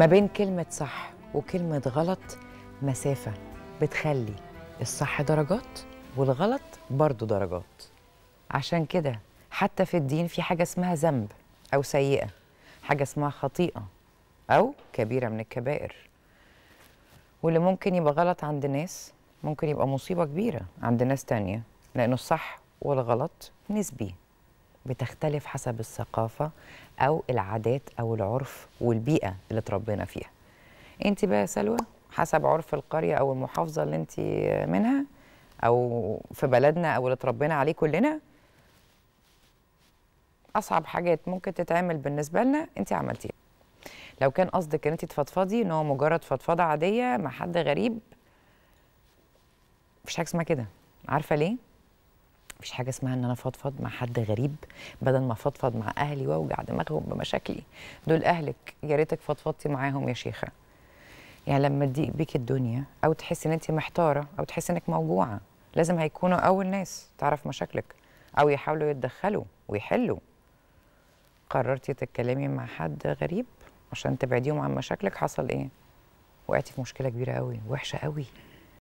ما بين كلمة صح وكلمة غلط مسافة بتخلي الصح درجات والغلط برضه درجات عشان كده حتى في الدين في حاجة اسمها ذنب أو سيئة حاجة اسمها خطيئة أو كبيرة من الكبائر واللي ممكن يبقى غلط عند ناس ممكن يبقى مصيبة كبيرة عند ناس تانية لأنه الصح والغلط نسبي بتختلف حسب الثقافة أو العادات أو العرف والبيئة اللي اتربينا فيها أنت بقى سلوى حسب عرف القرية أو المحافظة اللي أنت منها أو في بلدنا أو اللي اتربينا عليه كلنا أصعب حاجات ممكن تتعمل بالنسبة لنا أنت عملتيها لو كان قصدك ان انت تفضفضي ان هو مجرد فضفضه عاديه مع حد غريب مفيش حاجه اسمها كده عارفه ليه مفيش حاجه اسمها ان انا فضفض مع حد غريب بدل ما فضفض مع اهلي واوجع دماغهم بمشاكلي دول اهلك يا ريتك فضفضتي معاهم يا شيخه يعني لما تضيق بيك الدنيا او تحس ان انت محتاره او تحس انك موجوعه لازم هيكونوا اول ناس تعرف مشاكلك او يحاولوا يتدخلوا ويحلوا قررتي تتكلمي مع حد غريب عشان تبعديهم عن مشاكلك حصل ايه وقعتي في مشكله كبيره قوي وحشه قوي